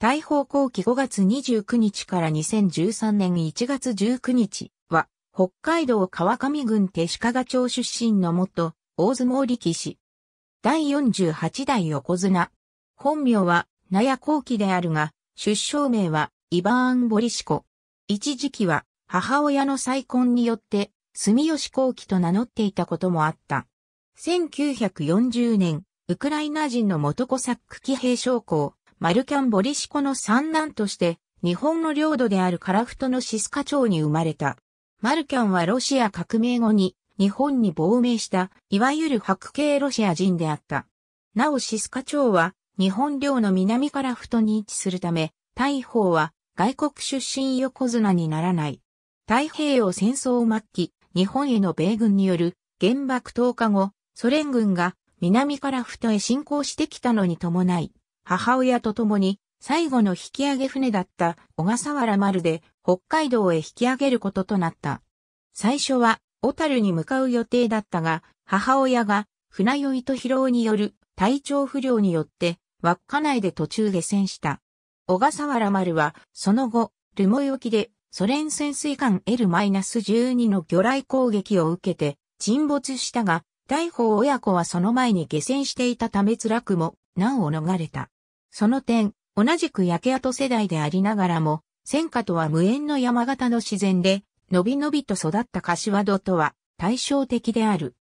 大砲後期5月29日から2013年1月19日は、北海道川上郡手鹿賀町出身の元、大相撲力士。第48代横綱。本名は、納屋後期であるが、出生名は、イバーン・ボリシコ。一時期は、母親の再婚によって、住吉後期と名乗っていたこともあった。1940年、ウクライナ人の元コサック騎兵将校。マルキャン・ボリシコの三男として、日本の領土であるカラフトのシスカ町に生まれた。マルキャンはロシア革命後に日本に亡命した、いわゆる白系ロシア人であった。なおシスカ町は日本領の南カラフトに位置するため、大砲は外国出身横綱にならない。太平洋戦争末期、日本への米軍による原爆投下後、ソ連軍が南カラフトへ侵攻してきたのに伴い、母親と共に最後の引き上げ船だった小笠原丸で北海道へ引き上げることとなった。最初は小樽に向かう予定だったが、母親が船酔いと疲労による体調不良によって稚内で途中下船した。小笠原丸はその後、留萌沖でソ連潜水艦 L-12 の魚雷攻撃を受けて沈没したが、大砲親子はその前に下船していたため辛くも難を逃れた。その点、同じく焼け跡世代でありながらも、戦火とは無縁の山形の自然で、のびのびと育った柏戸とは対照的である。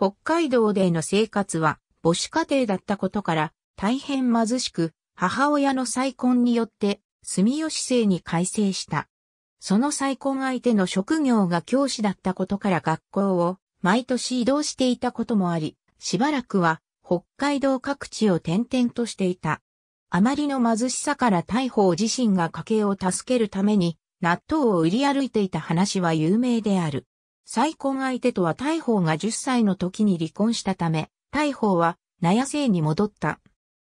北海道での生活は母子家庭だったことから大変貧しく、母親の再婚によって住吉姓に改正した。その再婚相手の職業が教師だったことから学校を毎年移動していたこともあり、しばらくは北海道各地を転々としていた。あまりの貧しさから大宝自身が家計を助けるために納豆を売り歩いていた話は有名である。再婚相手とは大宝が10歳の時に離婚したため、大宝は納屋生に戻った。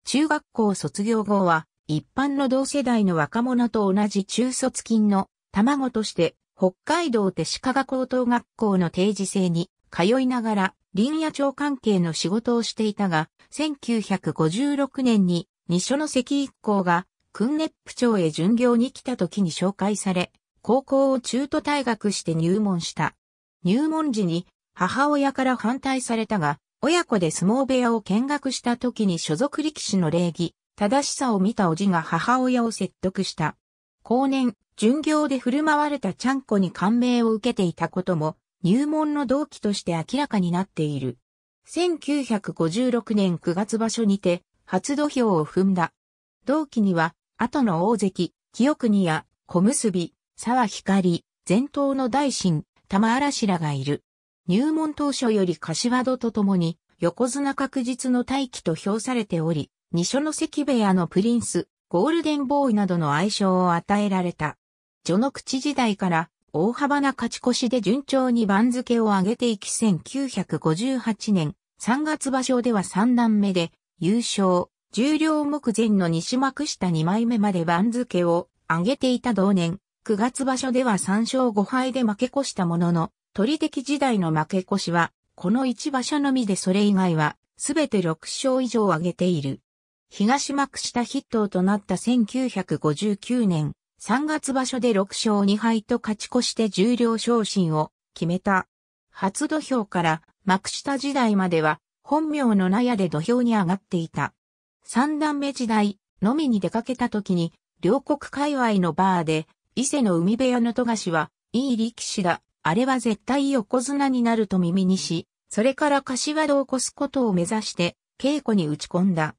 中学校卒業後は一般の同世代の若者と同じ中卒金の卵として北海道手鹿賀高等学校の定時制に通いながら林野町関係の仕事をしていたが、1956年に所の関一行が、クンネップ町へ巡業に来た時に紹介され、高校を中途退学して入門した。入門時に母親から反対されたが、親子で相撲部屋を見学した時に所属力士の礼儀、正しさを見たおじが母親を説得した。後年、巡業で振る舞われたちゃんこに感銘を受けていたことも、入門の動機として明らかになっている。1956年9月場所にて、初土俵を踏んだ。同期には、後の大関、清国や小結、沢光、前頭の大臣、玉嵐らがいる。入門当初より柏戸と共に、横綱確実の大器と評されており、二所の関部屋のプリンス、ゴールデンボーイなどの愛称を与えられた。序の口時代から大幅な勝ち越しで順調に番付を上げていき1958年3月場所では3段目で優勝、重量目前の西幕下2枚目まで番付を上げていた同年、9月場所では3勝5敗で負け越したものの、取敵時代の負け越しは、この1場所のみでそれ以外は、すべて6勝以上上げている。東幕下筆頭となった1959年、3月場所で6勝2敗と勝ち越して重量昇進を決めた。初土俵から幕下時代までは本名の納屋で土俵に上がっていた。三段目時代、飲みに出かけた時に、両国界隈のバーで、伊勢の海部屋の富樫は、いい力士だ。あれは絶対横綱になると耳にし、それから柏戸を越すことを目指して、稽古に打ち込んだ。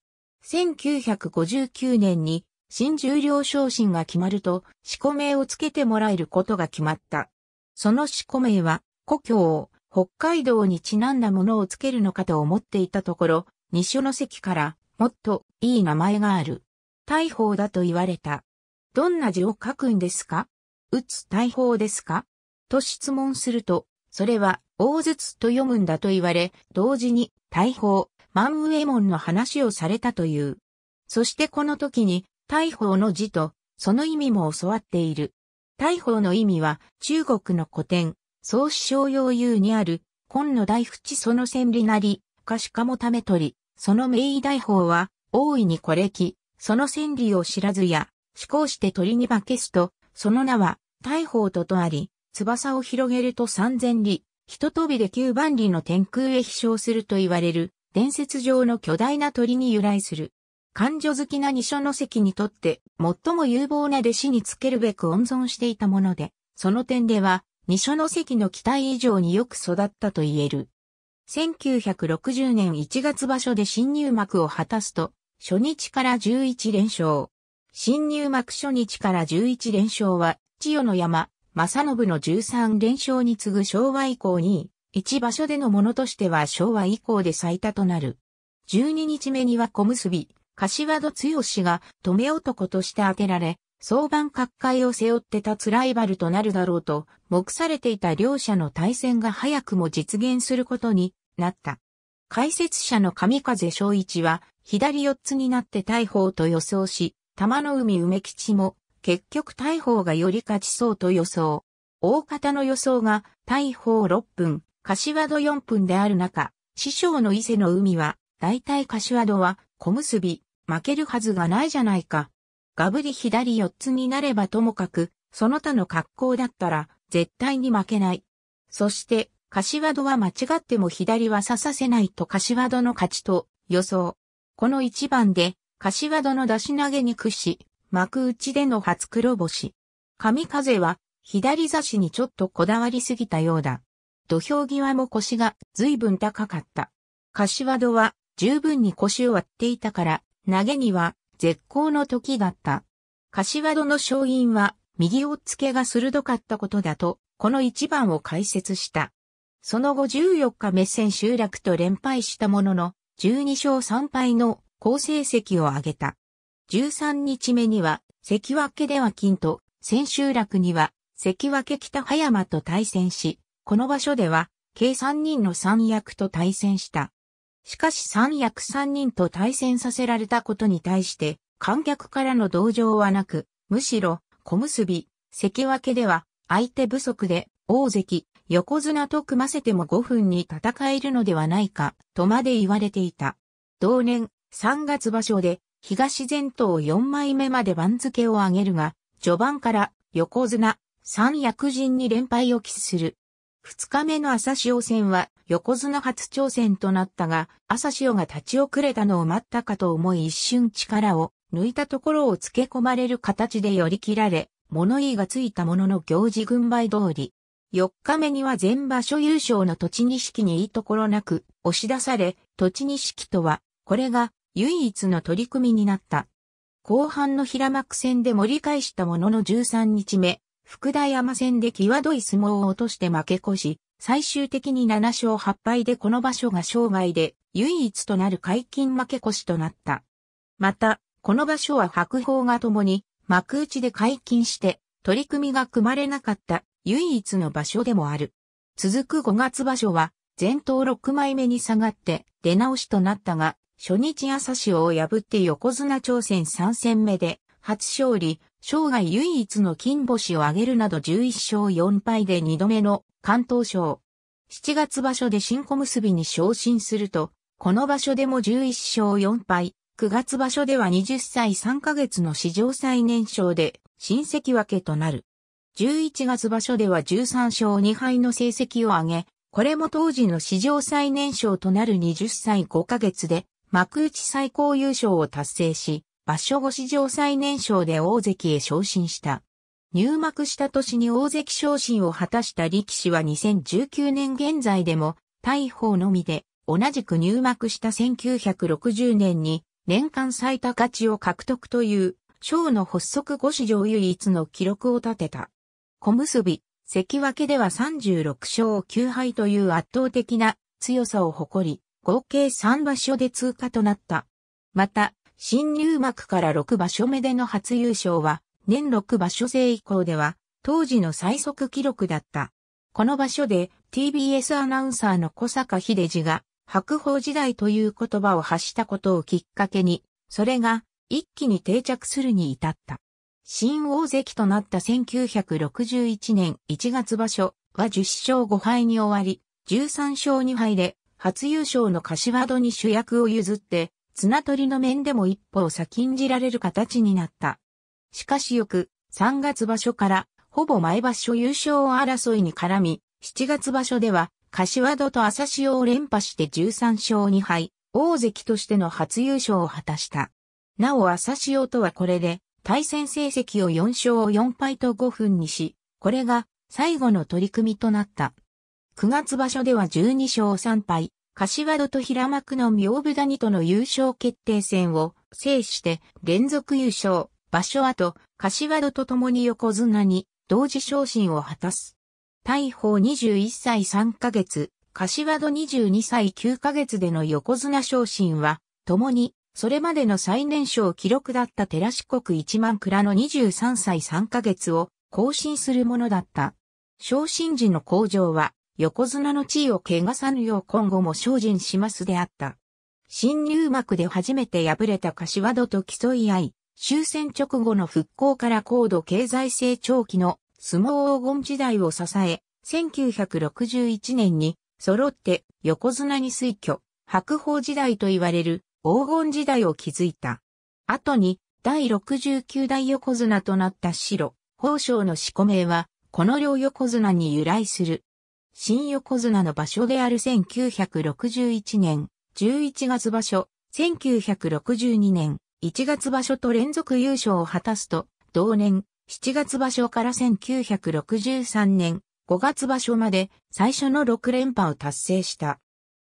1959年に、新十両昇進が決まると、四個名をつけてもらえることが決まった。その四個名は、故郷、北海道にちなんだものをつけるのかと思っていたところ、西の関からもっといい名前がある。大砲だと言われた。どんな字を書くんですか打つ大砲ですかと質問すると、それは大筒と読むんだと言われ、同時に大砲、万右衛門の話をされたという。そしてこの時に大砲の字とその意味も教わっている。大砲の意味は中国の古典、総師商用有にある、今の大淵その千里なり、かしかもため鳥。り、その名医大法は、大いにこれき、その千里を知らずや、思考して鳥に化けすと、その名は、大法ととあり、翼を広げると三千里、一飛びで九万里の天空へ飛翔すると言われる、伝説上の巨大な鳥に由来する。漢女好きな二所の席にとって、最も有望な弟子につけるべく温存していたもので、その点では、二所の関の期待以上によく育ったと言える。1960年1月場所で新入幕を果たすと、初日から11連勝。新入幕初日から11連勝は、千代の山、正信の13連勝に次ぐ昭和以降に、一場所でのものとしては昭和以降で最多となる。12日目には小結、柏戸剛が止め男として当てられ、相番各界を背負って立つライバルとなるだろうと、目されていた両者の対戦が早くも実現することになった。解説者の上風昭一は、左四つになって大砲と予想し、玉の海梅吉も、結局大砲がより勝ちそうと予想。大方の予想が、大砲6分、柏戸4分である中、師匠の伊勢の海は、大体柏戸は、小結び、負けるはずがないじゃないか、がぶり左四つになればともかく、その他の格好だったら、絶対に負けない。そして、柏戸は間違っても左は刺させないと柏戸の勝ちと予想。この一番で、柏戸の出し投げに屈し、幕内での初黒星。神風は、左差しにちょっとこだわりすぎたようだ。土俵際も腰が随分高かった。柏戸は十分に腰を割っていたから、投げには絶好の時だった。柏戸の勝因は、右押っつけが鋭かったことだと、この一番を解説した。その後14日目線集落と連敗したものの、12勝3敗の好成績を挙げた。13日目には、関脇では金と、千秋楽には、関脇北葉山と対戦し、この場所では、計3人の三役と対戦した。しかし三役三人と対戦させられたことに対して、観客からの同情はなく、むしろ、小結び、関脇では、相手不足で、大関、横綱と組ませても5分に戦えるのではないか、とまで言われていた。同年、3月場所で、東前頭4枚目まで番付を上げるが、序盤から、横綱、三役陣に連敗を喫する。二日目の朝潮戦は横綱初挑戦となったが、朝潮が立ち遅れたのを待ったかと思い一瞬力を抜いたところを付け込まれる形で寄り切られ、物言いがついたものの行事軍配通り。4日目には全場所優勝の土栃錦にいいところなく押し出され、土栃錦とは、これが唯一の取り組みになった。後半の平幕戦で盛り返したものの13日目、福田山戦で際どい相撲を落として負け越し、最終的に7勝8敗でこの場所が生涯で唯一となる解禁負け越しとなった。また、この場所は白鵬が共に幕内で解禁して取り組みが組まれなかった唯一の場所でもある。続く5月場所は前頭6枚目に下がって出直しとなったが、初日朝潮を破って横綱挑戦3戦目で初勝利、生涯唯一の金星を挙げるなど11勝4敗で2度目の関東賞。7月場所で新小結に昇進すると、この場所でも11勝4敗、9月場所では20歳3ヶ月の史上最年少で新関脇となる。11月場所では13勝2敗の成績を上げ、これも当時の史上最年少となる20歳5ヶ月で幕内最高優勝を達成し、場所後史上最年少で大関へ昇進した。入幕した年に大関昇進を果たした力士は2019年現在でも、大鵬のみで、同じく入幕した1960年に、年間最多勝ちを獲得という、賞の発足後史上唯一の記録を立てた。小結び、関脇では36勝9敗という圧倒的な強さを誇り、合計3場所で通過となった。また、新入幕から6場所目での初優勝は、年6場所制以降では、当時の最速記録だった。この場所で TBS アナウンサーの小坂秀治が、白鵬時代という言葉を発したことをきっかけに、それが一気に定着するに至った。新大関となった1961年1月場所は10勝5敗に終わり、13勝2敗で初優勝の柏戸に主役を譲って、綱取りの面でも一歩を先んじられる形になった。しかし翌、3月場所から、ほぼ前場所優勝争いに絡み、7月場所では、柏戸と朝潮を連覇して13勝2敗、大関としての初優勝を果たした。なお朝潮とはこれで、対戦成績を4勝4敗と5分にし、これが最後の取り組みとなった。9月場所では12勝3敗、柏戸と平幕の妙武谷との優勝決定戦を制して連続優勝、場所後、柏戸と共に横綱に同時昇進を果たす。大砲21歳3ヶ月、柏戸22歳9ヶ月での横綱昇進は、共に、それまでの最年少記録だった寺四国一万倉の23歳3ヶ月を更新するものだった。昇進時の工場は、横綱の地位を汚さぬよう今後も精進しますであった。新入幕で初めて敗れた柏戸と競い合い、終戦直後の復興から高度経済成長期の相撲黄金時代を支え、1961年に揃って横綱に推挙、白鵬時代と言われる黄金時代を築いた。後に第69代横綱となった白、宝生の四股名は、この両横綱に由来する。新横綱の場所である1961年11月場所、1962年1月場所と連続優勝を果たすと、同年7月場所から1963年5月場所まで最初の6連覇を達成した。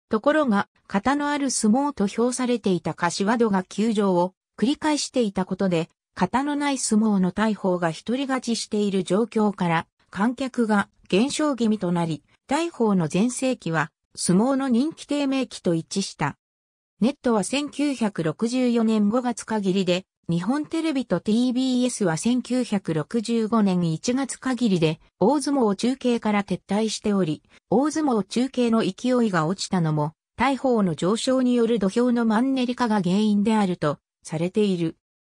ところが、型のある相撲と評されていた柏戸が休場を繰り返していたことで、型のない相撲の大砲が一人勝ちしている状況から、観客が減少気味となり、大宝の前世紀は、相撲の人気低迷期と一致した。ネットは1964年5月限りで、日本テレビと TBS は1965年1月限りで、大相撲中継から撤退しており、大相撲中継の勢いが落ちたのも、大砲の上昇による土俵のマンネリ化が原因であると、されている。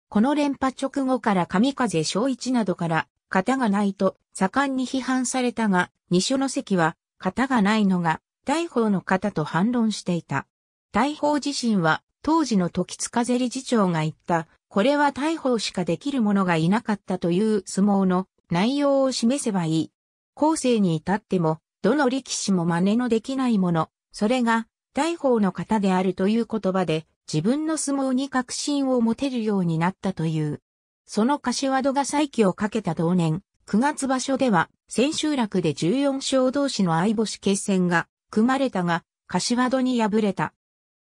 この連覇直後から神風小一などから、型がないと盛んに批判されたが、二所の席は、型がないのが、大砲の型と反論していた。大砲自身は、当時の時津風理事長が言った、これは大砲しかできる者がいなかったという相撲の内容を示せばいい。後世に至っても、どの力士も真似のできないもの、それが、大砲の型であるという言葉で、自分の相撲に確信を持てるようになったという。その柏戸が再起をかけた同年、9月場所では、千秋楽で14勝同士の相星決戦が組まれたが、柏戸に敗れた。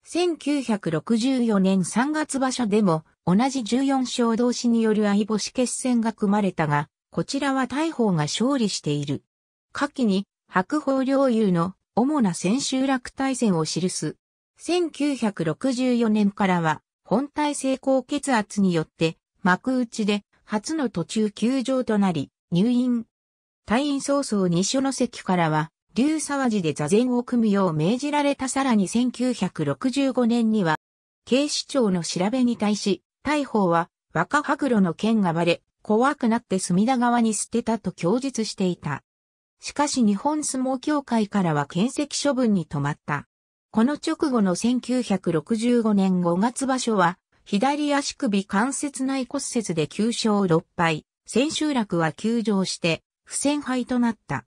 1964年3月場所でも、同じ14勝同士による相星決戦が組まれたが、こちらは大鵬が勝利している。下記に、白鵬領有の主な千秋楽対戦を記す。1964年からは、本体成功血圧によって、幕内で初の途中休場となり、入院。退院早々所の席からは、竜沢寺で座禅を組むよう命じられたさらに1965年には、警視庁の調べに対し、大砲は若白露の剣がバレ、怖くなって隅田川に捨てたと供述していた。しかし日本相撲協会からは検責処分に止まった。この直後の1965年5月場所は、左足首関節内骨折で9勝6敗。千秋楽は休場して、不戦敗となった。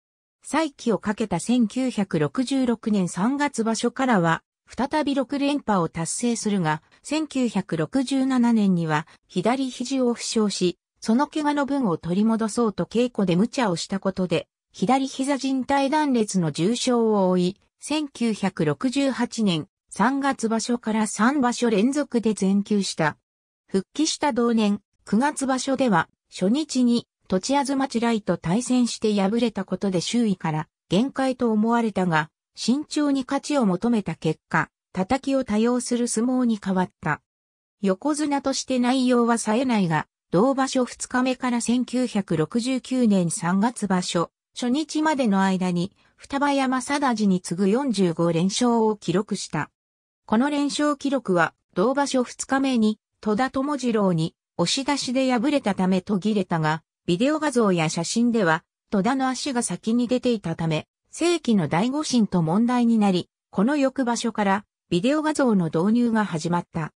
再起をかけた1966年3月場所からは、再び6連覇を達成するが、1967年には左肘を負傷し、その怪我の分を取り戻そうと稽古で無茶をしたことで、左膝靭帯断裂の重傷を負い、1968年3月場所から3場所連続で全休した。復帰した同年9月場所では初日に、土地あずまちらいと対戦して敗れたことで周囲から限界と思われたが、慎重に勝ちを求めた結果、叩きを多用する相撲に変わった。横綱として内容は冴えないが、同場所2日目から1969年3月場所、初日までの間に、双葉山貞治に次ぐ45連勝を記録した。この連勝記録は、同場所2日目に、戸田智次郎に押し出しで破れたため途切れたが、ビデオ画像や写真では、戸田の足が先に出ていたため、正規の第五神と問題になり、この翌場所からビデオ画像の導入が始まった。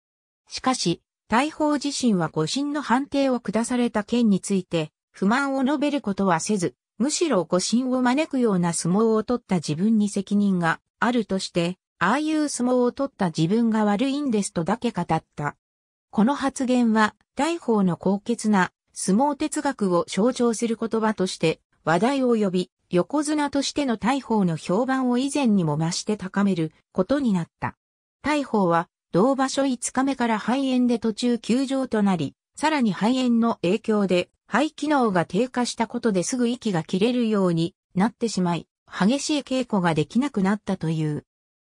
しかし、大砲自身は誤審の判定を下された件について、不満を述べることはせず、むしろ誤審を招くような相撲を取った自分に責任があるとして、ああいう相撲を取った自分が悪いんですとだけ語った。この発言は、大法の高潔な相撲哲学を象徴する言葉として話題を呼び、横綱としての大法の評判を以前にも増して高めることになった。大法は、同場所5日目から肺炎で途中休場となり、さらに肺炎の影響で、肺機能が低下したことですぐ息が切れるようになってしまい、激しい稽古ができなくなったという。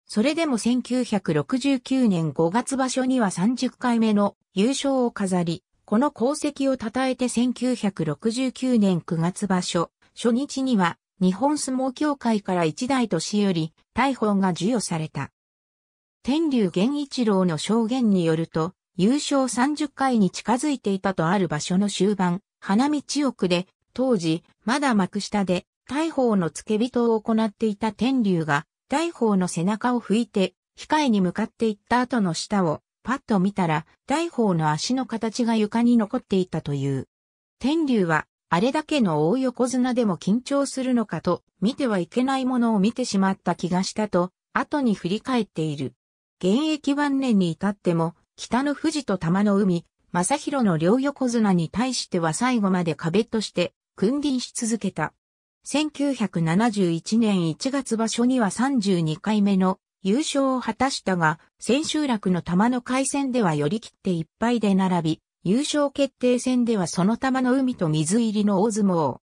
それでも1969年5月場所には30回目の優勝を飾り、この功績を称えて1969年9月場所、初日には日本相撲協会から一代年より大砲が授与された。天竜源一郎の証言によると、優勝30回に近づいていたとある場所の終盤、花道奥で、当時、まだ幕下で、大砲の付け人を行っていた天竜が、大宝の背中を拭いて、控えに向かって行った後の下を、パッと見たら、大宝の足の形が床に残っていたという。天竜は、あれだけの大横綱でも緊張するのかと、見てはいけないものを見てしまった気がしたと、後に振り返っている。現役晩年に至っても、北の富士と玉の海、正宏の両横綱に対しては最後まで壁として、君臨し続けた。1971年1月場所には32回目の優勝を果たしたが、千秋楽の玉の回戦では寄り切っていっぱいで並び、優勝決定戦ではその玉の海と水入りの大相撲。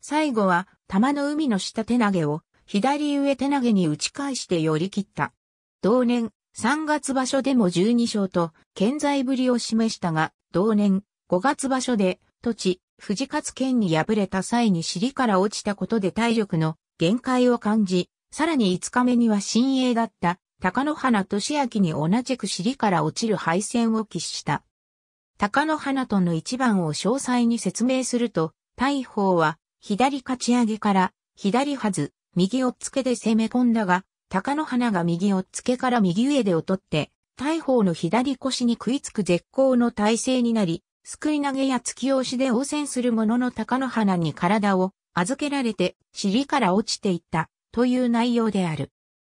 最後は玉の海の下手投げを左上手投げに打ち返して寄り切った。同年3月場所でも12勝と健在ぶりを示したが、同年5月場所で土地、藤勝県に敗れた際に尻から落ちたことで体力の限界を感じ、さらに5日目には新鋭だった高野花俊明に同じく尻から落ちる敗戦を喫した。高野花との一番を詳細に説明すると、大砲は左かち上げから左はず、右をつけで攻め込んだが、高野花が右をつけから右上で劣って、大砲の左腰に食いつく絶好の体勢になり、すくい投げや突き押しで応戦する者の高野花に体を預けられて尻から落ちていったという内容である。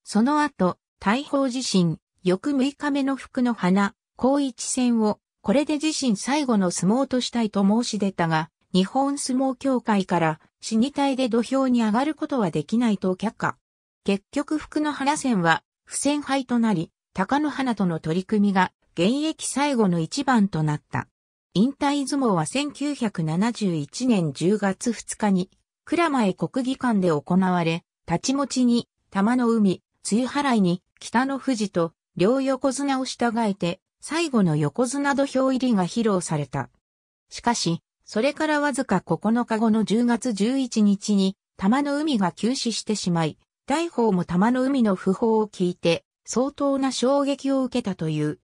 その後、大砲自身、翌6日目の福の花、高一戦を、これで自身最後の相撲としたいと申し出たが、日本相撲協会から死に体で土俵に上がることはできないと却下。結局福の花戦は不戦敗となり、高野花との取り組みが現役最後の一番となった。引退相撲は1971年10月2日に、倉前国技館で行われ、立ち持ちに、玉の海、梅雨払いに、北の富士と、両横綱を従えて、最後の横綱土俵入りが披露された。しかし、それからわずか9日後の10月11日に、玉の海が休止してしまい、大砲も玉の海の訃報を聞いて、相当な衝撃を受けたという。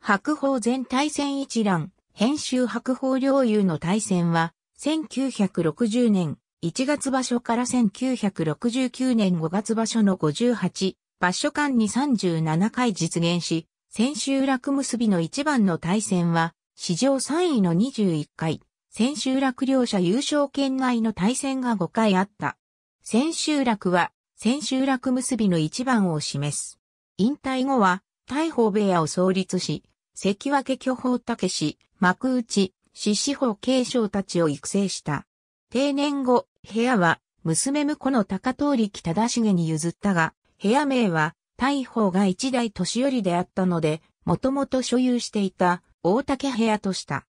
白鵬全体戦一覧、編集白鵬領有の対戦は、1960年1月場所から1969年5月場所の58場所間に37回実現し、千秋楽結びの一番の対戦は、史上3位の21回、千秋楽両者優勝圏内の対戦が5回あった。千秋楽は、千秋楽結びの一番を示す。引退後は、大砲部屋を創立し、関脇巨峰武氏、幕内、獅子法継承たちを育成した。定年後、部屋は娘婿の高通力忠重に譲ったが、部屋名は大砲が一代年寄りであったので、もともと所有していた大竹部屋とした。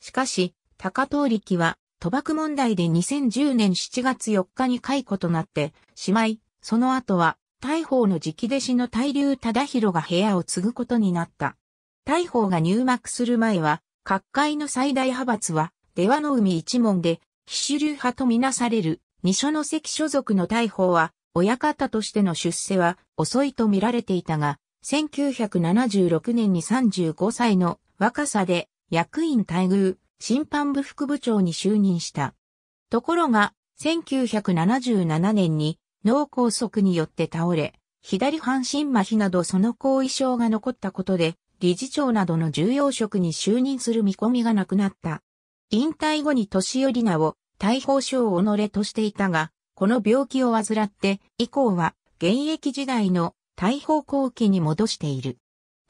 しかし、高通力は賭博問題で2010年7月4日に解雇となって、しまい、その後は大砲の直弟子の大流忠弘が部屋を継ぐことになった。大砲が入幕する前は、各界の最大派閥は、出羽の海一門で、騎手流派とみなされる、二所の関所属の大砲は、親方としての出世は遅いと見られていたが、1976年に35歳の若さで役員待遇、審判部副部長に就任した。ところが、1977年に脳梗塞によって倒れ、左半身麻痺などその後遺症が残ったことで、理事長などの重要職に就任する見込みがなくなった。引退後に年寄り名を大砲賞を己としていたが、この病気を患って以降は現役時代の大砲後期に戻している。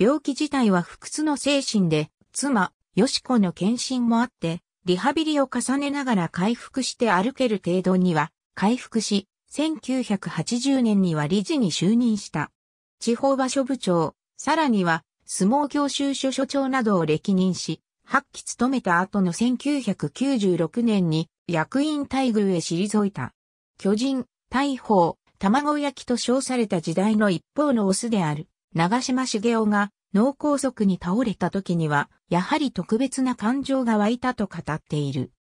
病気自体は不屈の精神で、妻、よしこの献身もあって、リハビリを重ねながら回復して歩ける程度には回復し、1980年には理事に就任した。地方場所部長、さらには相撲教習所所長などを歴任し、8期務めた後の1996年に役員待遇へ退いた。巨人、大砲、卵焼きと称された時代の一方のオスである、長島茂雄が脳梗塞に倒れた時には、やはり特別な感情が湧いたと語っている。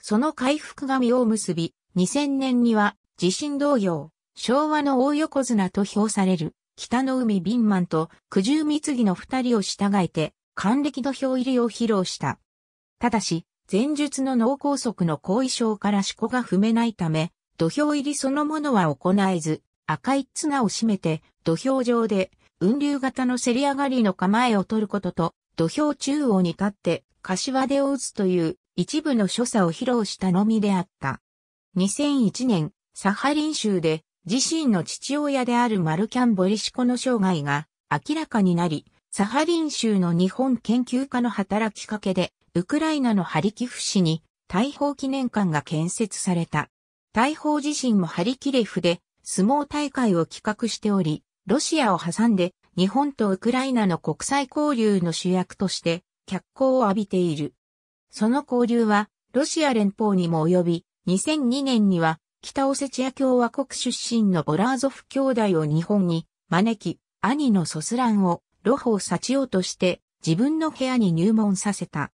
その回復が実を結び、2000年には、地震同様、昭和の大横綱と評される、北の海ビンマンと九十三次の二人を従えて、還暦土俵入りを披露した。ただし、前述の脳梗塞の後遺症から思考が踏めないため、土俵入りそのものは行えず、赤い綱を締めて、土俵上で、雲流型の競り上がりの構えを取ることと、土俵中央に立って、柏手を打つという一部の所作を披露したのみであった。2001年、サハリン州で自身の父親であるマルキャン・ボリシコの生涯が明らかになり、サハリン州の日本研究家の働きかけで、ウクライナのハリキフ市に大砲記念館が建設された。大砲自身もハリキレフで相撲大会を企画しており、ロシアを挟んで日本とウクライナの国際交流の主役として脚光を浴びている。その交流はロシア連邦にも及び、2002年には北オセチア共和国出身のボラーゾフ兄弟を日本に招き、兄のソスランをロホをサチオとして自分の部屋に入門させた。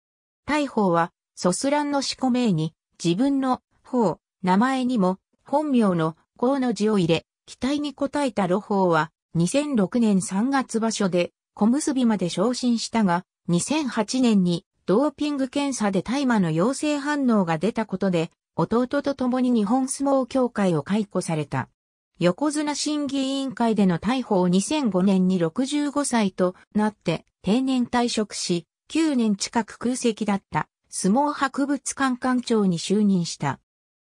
大砲はソスランの四個名に自分の方、名前にも本名の法の字を入れ、期待に応えたロホは2006年3月場所で小結びまで昇進したが、2008年にドーピング検査で大麻の陽性反応が出たことで弟と共に日本相撲協会を解雇された。横綱審議委員会での逮捕を2005年に65歳となって定年退職し、9年近く空席だった相撲博物館館長に就任した。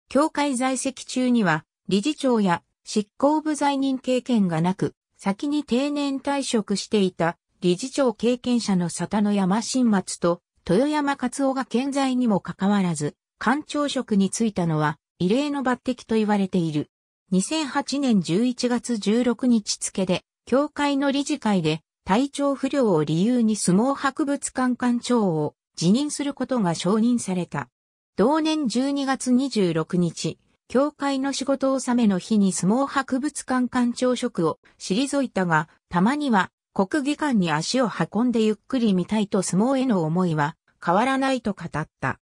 協会在籍中には理事長や執行部在任経験がなく、先に定年退職していた理事長経験者の佐田の山新松と豊山勝夫が健在にもかかわらず、官庁職に就いたのは異例の抜擢と言われている。2008年11月16日付で、協会の理事会で体調不良を理由に相撲博物館館長を辞任することが承認された。同年12月26日、協会の仕事納めの日に相撲博物館館長職を退いたが、たまには国技館に足を運んでゆっくり見たいと相撲への思いは変わらないと語った。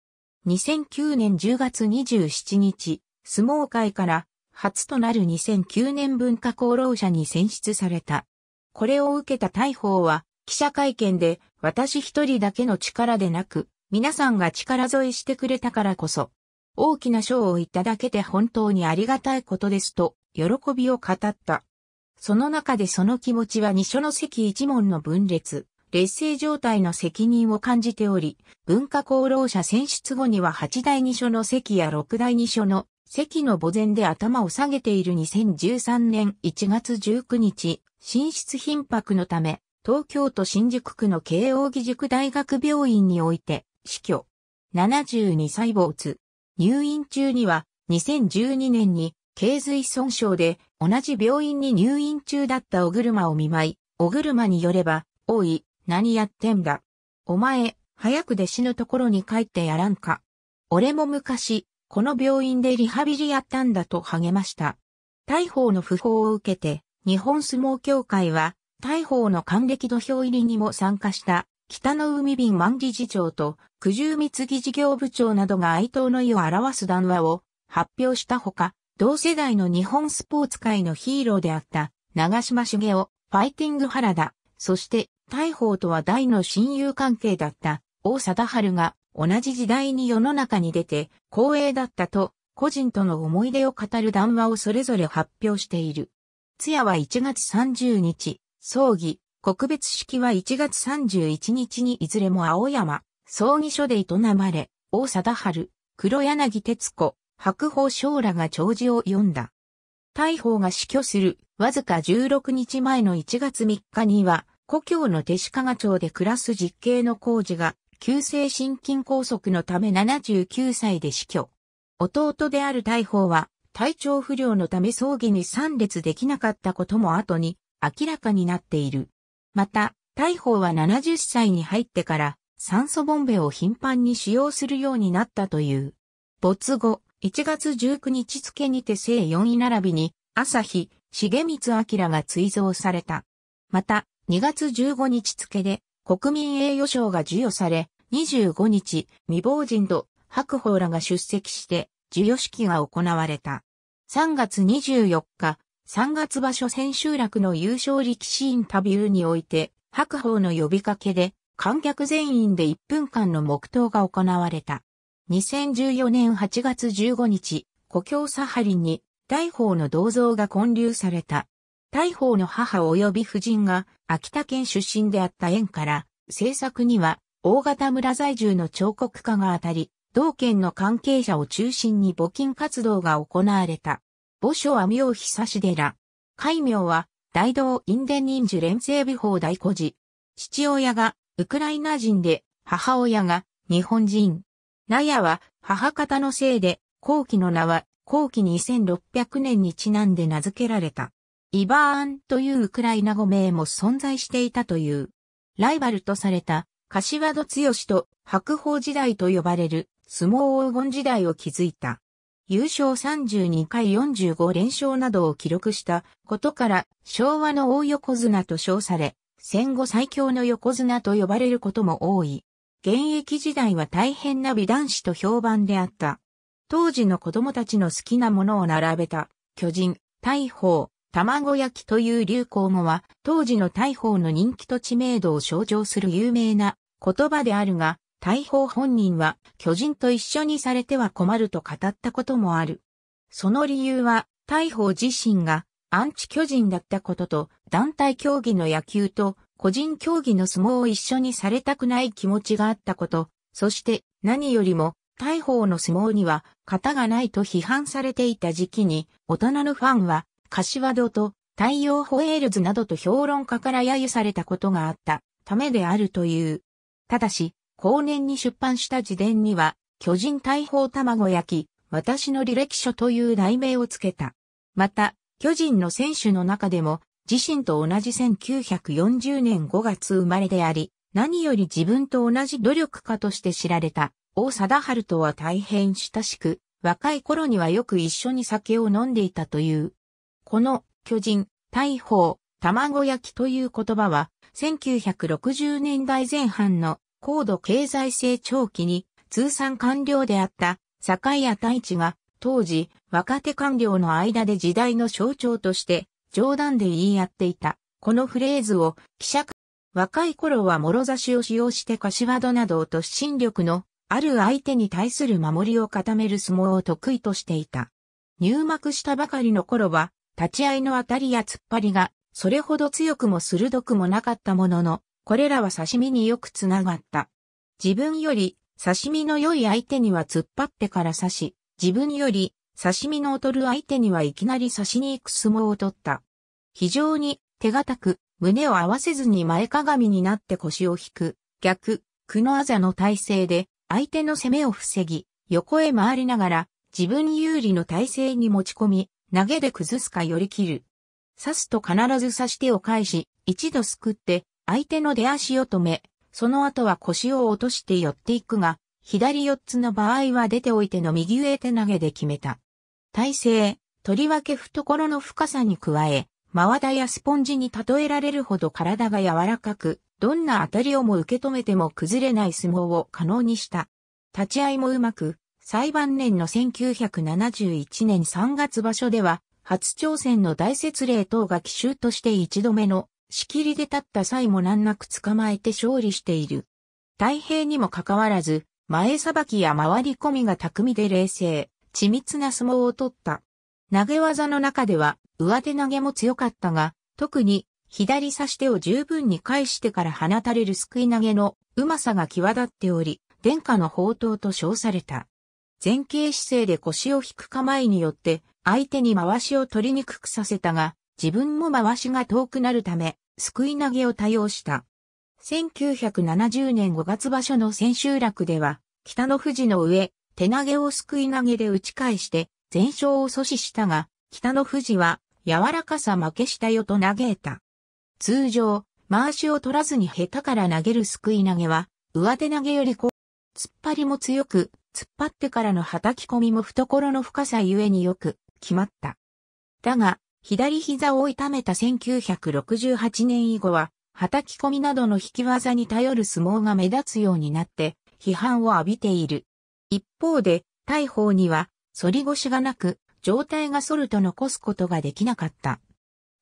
2009年10月27日、相撲界から初となる2009年文化功労者に選出された。これを受けた大鵬は、記者会見で、私一人だけの力でなく、皆さんが力添えしてくれたからこそ、大きな賞をいただけて本当にありがたいことですと、喜びを語った。その中でその気持ちは二所の関一門の分裂、劣勢状態の責任を感じており、文化功労者選出後には8代二所の席や6代二所の席の墓前で頭を下げている2013年1月19日、進出頻迫のため、東京都新宿区の慶応義塾大学病院において死去。72歳没。入院中には2012年に頸髄損傷で同じ病院に入院中だった小車を見舞い、小車によれば、多い、何やってんだ。お前、早く弟子のところに帰ってやらんか。俺も昔、この病院でリハビリやったんだと励ました。大砲の訃報を受けて、日本相撲協会は、大砲の還暦土俵入りにも参加した、北の海便万理事長と、九十三次事業部長などが哀悼の意を表す談話を発表したほか、同世代の日本スポーツ界のヒーローであった、長島茂雄、ファイティング原田、そして大宝とは大の親友関係だった王貞治が同じ時代に世の中に出て光栄だったと個人との思い出を語る談話をそれぞれ発表している。通夜は1月30日、葬儀、告別式は1月31日にいずれも青山、葬儀所で営まれ、王貞治、黒柳徹子、白鵬将らが弔辞を読んだ。大宝が死去するわずか16日前の1月3日には、故郷の手鹿賀町で暮らす実刑の工事が、急性心筋梗塞のため79歳で死去。弟である大宝は、体調不良のため葬儀に参列できなかったことも後に明らかになっている。また、大宝は70歳に入ってから酸素ボンベを頻繁に使用するようになったという。没後、1月19日付にて生4位並びに、朝日、重光明が追贈された。また、2月15日付で国民栄誉賞が授与され、25日、未亡人と白鵬らが出席して授与式が行われた。3月24日、3月場所千秋楽の優勝力士インタビューにおいて、白鵬の呼びかけで、観客全員で1分間の黙祷が行われた。2014年8月15日、故郷サハリンに大鵬の銅像が建立された。大宝の母及び夫人が秋田県出身であった縁から、制作には大型村在住の彫刻家が当たり、同県の関係者を中心に募金活動が行われた。墓所は妙久寺。戒名は大道院伝忍樹連成美法大孤児。父親がウクライナ人で、母親が日本人。納屋は母方のせいで、後期の名は後期に6 0 0年にちなんで名付けられた。イバーンというウクライナ語名も存在していたという。ライバルとされた、柏戸強と白鵬時代と呼ばれる相撲黄金時代を築いた。優勝32回45連勝などを記録したことから昭和の大横綱と称され、戦後最強の横綱と呼ばれることも多い。現役時代は大変な美男子と評判であった。当時の子供たちの好きなものを並べた、巨人、大鵬、卵焼きという流行語は、当時の大砲の人気と知名度を象徴する有名な言葉であるが、大砲本人は巨人と一緒にされては困ると語ったこともある。その理由は、大砲自身がアンチ巨人だったことと、団体競技の野球と個人競技の相撲を一緒にされたくない気持ちがあったこと、そして何よりも大砲の相撲には型がないと批判されていた時期に、大人のファンは柏戸と太陽ホエールズなどと評論家から揶揄されたことがあったためであるという。ただし、後年に出版した自伝には、巨人大砲卵焼き、私の履歴書という題名をつけた。また、巨人の選手の中でも、自身と同じ1940年5月生まれであり、何より自分と同じ努力家として知られた、王貞治とは大変親しく、若い頃にはよく一緒に酒を飲んでいたという。この巨人、大砲、卵焼きという言葉は、1960年代前半の高度経済成長期に通算官僚であった坂谷太一が当時若手官僚の間で時代の象徴として冗談で言い合っていた。このフレーズを記者若い頃は諸差しを使用して柏戸など突進力のある相手に対する守りを固める相撲を得意としていた。入幕したばかりの頃は立ち合いの当たりや突っ張りが、それほど強くも鋭くもなかったものの、これらは刺身によくつながった。自分より刺身の良い相手には突っ張ってから刺し、自分より刺身の劣る相手にはいきなり刺しに行く相撲を取った。非常に手堅く胸を合わせずに前かがみになって腰を引く、逆、苦のあざの体勢で相手の攻めを防ぎ、横へ回りながら自分有利の体勢に持ち込み、投げで崩すか寄り切る。刺すと必ず刺し手を返し、一度すくって、相手の出足を止め、その後は腰を落として寄っていくが、左四つの場合は出ておいての右上手投げで決めた。体勢、とりわけ懐の深さに加え、まわだやスポンジに例えられるほど体が柔らかく、どんな当たりをも受け止めても崩れない相撲を可能にした。立ち合いもうまく、裁判年の1971年3月場所では、初挑戦の大雪霊等が奇襲として一度目の仕切りで立った際も難なく捕まえて勝利している。太平にもかかわらず、前さばきや回り込みが巧みで冷静、緻密な相撲を取った。投げ技の中では、上手投げも強かったが、特に、左差し手を十分に返してから放たれるすくい投げのうまさが際立っており、殿下の宝刀と称された。前傾姿勢で腰を引く構えによって相手に回しを取りにくくさせたが、自分も回しが遠くなるため、すくい投げを多用した。1970年5月場所の千秋楽では、北の富士の上、手投げをすくい投げで打ち返して、全勝を阻止したが、北の富士は、柔らかさ負けしたよと嘆いた。通常、回しを取らずに下手から投げるすくい投げは、上手投げよりこう、突っ張りも強く、突っ張ってからの叩き込みも懐の深さゆえによく決まった。だが、左膝を痛めた1968年以後は、叩き込みなどの引き技に頼る相撲が目立つようになって、批判を浴びている。一方で、大砲には、反り腰がなく、状態が反ると残すことができなかった。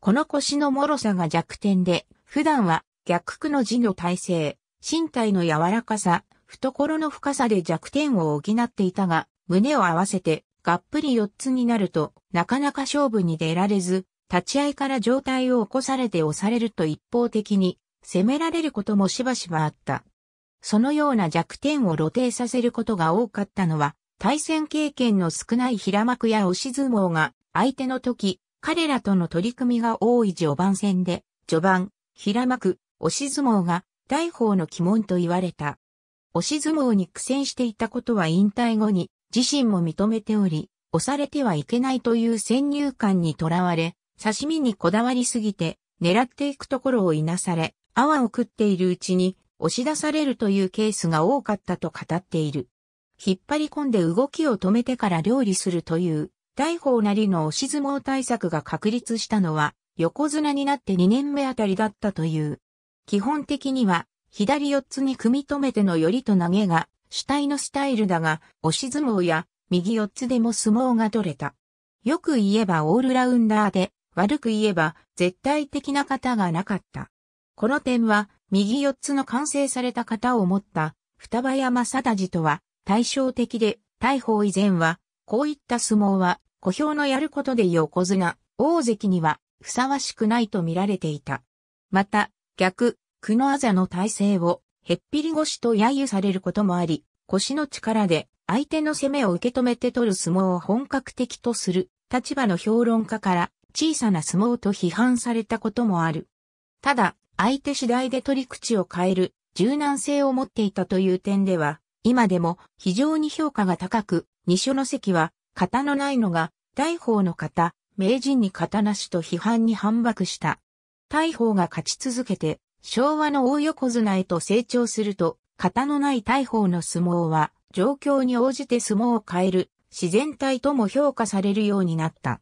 この腰の脆さが弱点で、普段は逆区の字の体勢、身体の柔らかさ、懐の深さで弱点を補っていたが、胸を合わせて、がっぷり四つになると、なかなか勝負に出られず、立ち合いから状態を起こされて押されると一方的に、攻められることもしばしばあった。そのような弱点を露呈させることが多かったのは、対戦経験の少ない平幕や押し相撲が、相手の時、彼らとの取り組みが多い序盤戦で、序盤、平幕、押し相撲が、大砲の鬼門と言われた。押し相撲に苦戦していたことは引退後に自身も認めており、押されてはいけないという先入観にとらわれ、刺身にこだわりすぎて、狙っていくところをいなされ、泡を食っているうちに押し出されるというケースが多かったと語っている。引っ張り込んで動きを止めてから料理するという、大砲なりの押し相撲対策が確立したのは、横綱になって2年目あたりだったという。基本的には、左四つに組み止めての寄りと投げが主体のスタイルだが、押し相撲や右四つでも相撲が取れた。よく言えばオールラウンダーで、悪く言えば絶対的な型がなかった。この点は、右四つの完成された型を持った双葉山貞治とは対照的で、大砲以前は、こういった相撲は、小兵のやることで横綱、大関にはふさわしくないと見られていた。また、逆、クノアザの体勢を、へっぴり腰と揶揄されることもあり、腰の力で相手の攻めを受け止めて取る相撲を本格的とする立場の評論家から小さな相撲と批判されたこともある。ただ、相手次第で取り口を変える柔軟性を持っていたという点では、今でも非常に評価が高く、二所の席は、型のないのが、大砲の型、名人に型なしと批判に反駁した。大砲が勝ち続けて、昭和の大横綱へと成長すると、型のない大砲の相撲は、状況に応じて相撲を変える、自然体とも評価されるようになった。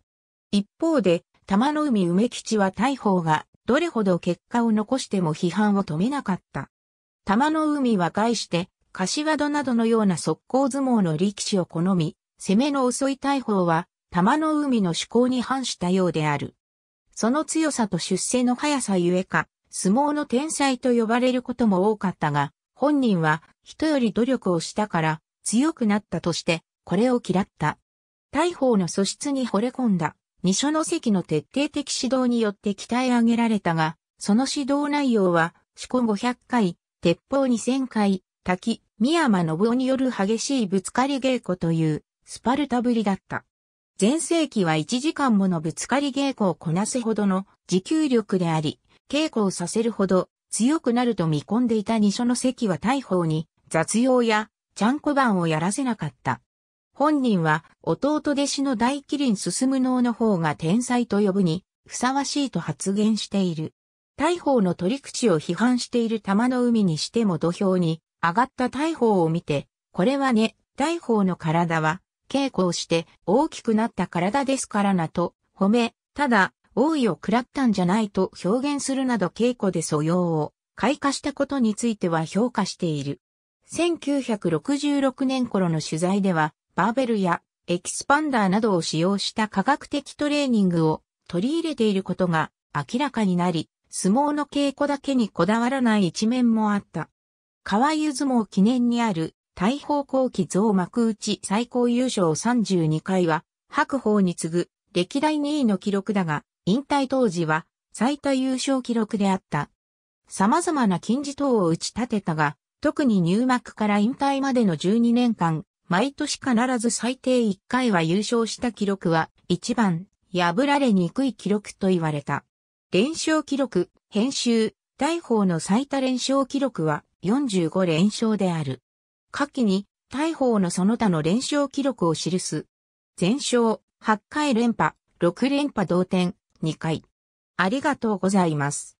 一方で、玉の海梅吉は大砲が、どれほど結果を残しても批判を止めなかった。玉の海は概して、柏戸などのような速攻相撲の力士を好み、攻めの遅い大砲は、玉の海の趣向に反したようである。その強さと出世の速さゆえか、相撲の天才と呼ばれることも多かったが、本人は人より努力をしたから強くなったとして、これを嫌った。大砲の素質に惚れ込んだ、二所の関の徹底的指導によって鍛え上げられたが、その指導内容は、四股500回、鉄砲2000回、滝、宮山信夫による激しいぶつかり稽古という、スパルタぶりだった。前世紀は1時間ものぶつかり稽古をこなすほどの持久力であり、稽古をさせるほど強くなると見込んでいた二所の関は大砲に雑用やちゃんこ番をやらせなかった。本人は弟弟子の大麒麟進む脳の方が天才と呼ぶにふさわしいと発言している。大砲の取り口を批判している玉の海にしても土俵に上がった大砲を見て、これはね、大砲の体は稽古をして大きくなった体ですからなと褒め、ただ王位を喰らったんじゃないと表現するなど稽古で素養を開花したことについては評価している。1966年頃の取材では、バーベルやエキスパンダーなどを使用した科学的トレーニングを取り入れていることが明らかになり、相撲の稽古だけにこだわらない一面もあった。川湯相撲記念にある大砲後期増幕内最高優勝32回は白鵬に次ぐ歴代2位の記録だが、引退当時は最多優勝記録であった。様々な金字塔を打ち立てたが、特に入幕から引退までの12年間、毎年必ず最低1回は優勝した記録は一番破られにくい記録と言われた。連勝記録、編集、大砲の最多連勝記録は45連勝である。下記に大砲のその他の連勝記録を記す。全勝、8回連覇、6連覇同点、2回。ありがとうございます。